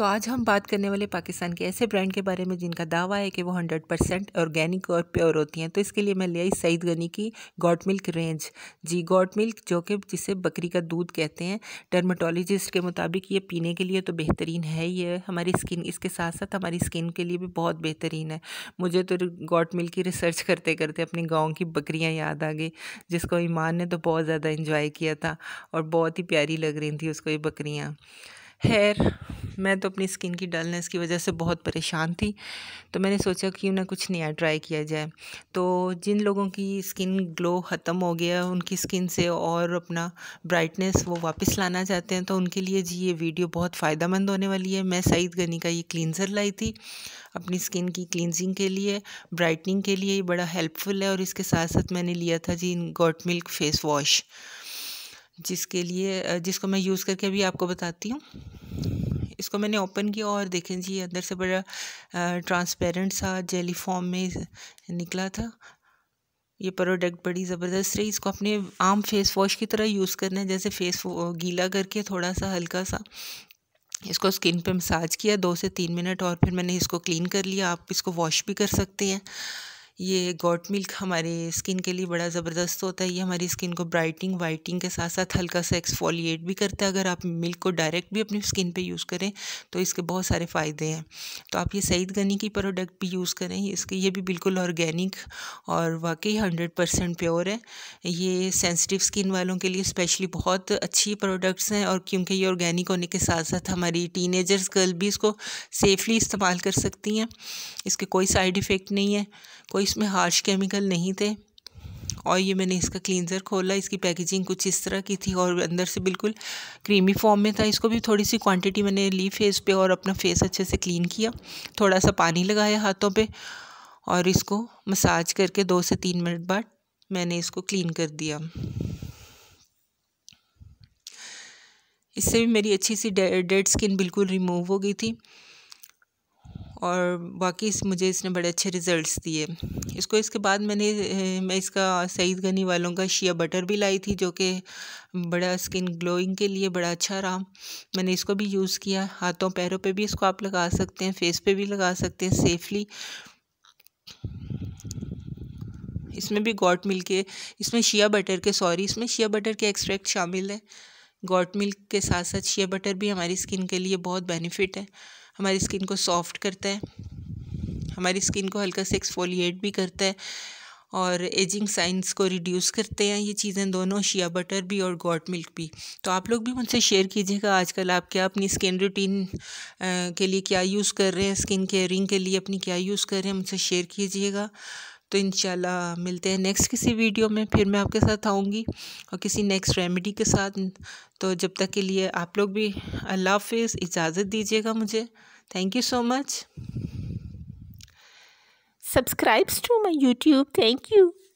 तो आज हम बात करने वाले पाकिस्तान के ऐसे ब्रांड के बारे में जिनका दावा है कि वो हंड्रेड परसेंट ऑर्गेनिक और प्योर होती हैं तो इसके लिए मैं ले आई सईद गनी की गॉड मिल्क रेंज जी गॉड मिल्क जो कि जिसे बकरी का दूध कहते हैं डर्माटोलॉजिस्ट के मुताबिक ये पीने के लिए तो बेहतरीन है ये हमारी स्किन इसके साथ साथ हमारी स्किन के लिए भी बहुत बेहतरीन है मुझे तो गॉड मिल्क की रिसर्च करते करते अपने गाँव की बकरियाँ याद आ गई जिसको ईमान ने तो बहुत ज़्यादा इंजॉय किया था और बहुत ही प्यारी लग रही थी उसको ये बकरियाँ हेयर मैं तो अपनी स्किन की डलनेस की वजह से बहुत परेशान थी तो मैंने सोचा कि ना कुछ नया ट्राई किया जाए तो जिन लोगों की स्किन ग्लो ख़त्म हो गया उनकी स्किन से और अपना ब्राइटनेस वो वापस लाना चाहते हैं तो उनके लिए जी ये वीडियो बहुत फ़ायदा होने वाली है मैं सईद गनी का ये क्लिनज़र लाई थी अपनी स्किन की क्लिनजिंग के लिए ब्राइटनिंग के लिए ये बड़ा हेल्पफुल है और इसके साथ साथ मैंने लिया था जी गॉट मिल्क फेस वॉश जिसके लिए जिसको मैं यूज़ करके अभी आपको बताती हूँ इसको मैंने ओपन किया और देखें जी अंदर से बड़ा ट्रांसपेरेंट सा जेली फॉर्म में निकला था ये प्रोडक्ट बड़ी ज़बरदस्त रही इसको अपने आम फेस वॉश की तरह यूज़ करना है जैसे फेस गीला करके थोड़ा सा हल्का सा इसको स्किन पे मसाज किया दो से तीन मिनट और फिर मैंने इसको क्लीन कर लिया आप इसको वॉश भी कर सकते हैं ये गोट मिल्क हमारे स्किन के लिए बड़ा ज़बरदस्त होता है ये हमारी स्किन को ब्राइटिंग वाइटिंग के साथ साथ हल्का सा एक्सफोलिएट भी करता है अगर आप मिल्क को डायरेक्ट भी अपनी स्किन पे यूज़ करें तो इसके बहुत सारे फ़ायदे हैं तो आप ये सईद गनी की प्रोडक्ट भी यूज़ करें इसके ये भी बिल्कुल ऑर्गेनिक और वाकई हंड्रेड परसेंट प्योर है ये सेंसिटिव स्किन वालों के लिए स्पेशली बहुत अच्छी प्रोडक्ट्स हैं और क्योंकि ये ऑर्गेनिक होने के साथ साथ हमारी टीनेजर्स गर्ल भी इसको सेफली इस्तेमाल कर सकती हैं इसके कोई साइड इफ़ेक्ट नहीं है कोई इसमें हार्श केमिकल नहीं थे और ये मैंने इसका क्लींज़र खोला इसकी पैकेजिंग कुछ इस तरह की थी और अंदर से बिल्कुल क्रीमी फॉर्म में था इसको भी थोड़ी सी क्वांटिटी मैंने ली फेस पे और अपना फेस अच्छे से क्लीन किया थोड़ा सा पानी लगाया हाथों पे और इसको मसाज करके दो से तीन मिनट बाद मैंने इसको क्लीन कर दिया इससे भी मेरी अच्छी सी डेड स्किन बिल्कुल रिमूव हो गई थी और बाकी इस मुझे इसने बड़े अच्छे रिज़ल्ट्स दिए इसको इसके बाद मैंने मैं इसका सईद गनी वालों का शिया बटर भी लाई थी जो कि बड़ा स्किन ग्लोइंग के लिए बड़ा अच्छा रहा मैंने इसको भी यूज़ किया हाथों पैरों पे भी इसको आप लगा सकते हैं फेस पे भी लगा सकते हैं सेफली इसमें भी गॉट मिल्क के इसमें शिया बटर के सॉरी इसमें शिया बटर के एक्सट्रैक्ट शामिल है गॉट मिल्क के साथ साथ शिया बटर भी हमारी स्किन के लिए बहुत बेनिफिट है हमारी स्किन को सॉफ्ट करता है हमारी स्किन को हल्का से एक्सफोलिएट भी करता है और एजिंग साइंस को रिड्यूस करते हैं ये चीज़ें दोनों शिया बटर भी और गॉट मिल्क भी तो आप लोग भी मुझसे शेयर कीजिएगा आजकल आप क्या अपनी स्किन रूटीन के लिए क्या यूज़ कर रहे हैं स्किन केयरिंग के लिए अपनी क्या यूज़ कर रहे हैं मुझसे शेयर कीजिएगा तो इन मिलते हैं नेक्स्ट किसी वीडियो में फिर मैं आपके साथ आऊँगी और किसी नेक्स्ट रेमेडी के साथ तो जब तक के लिए आप लोग भी अल्लाह हाफ इजाज़त दीजिएगा मुझे Thank you so much. Subscribes to my YouTube. Thank you.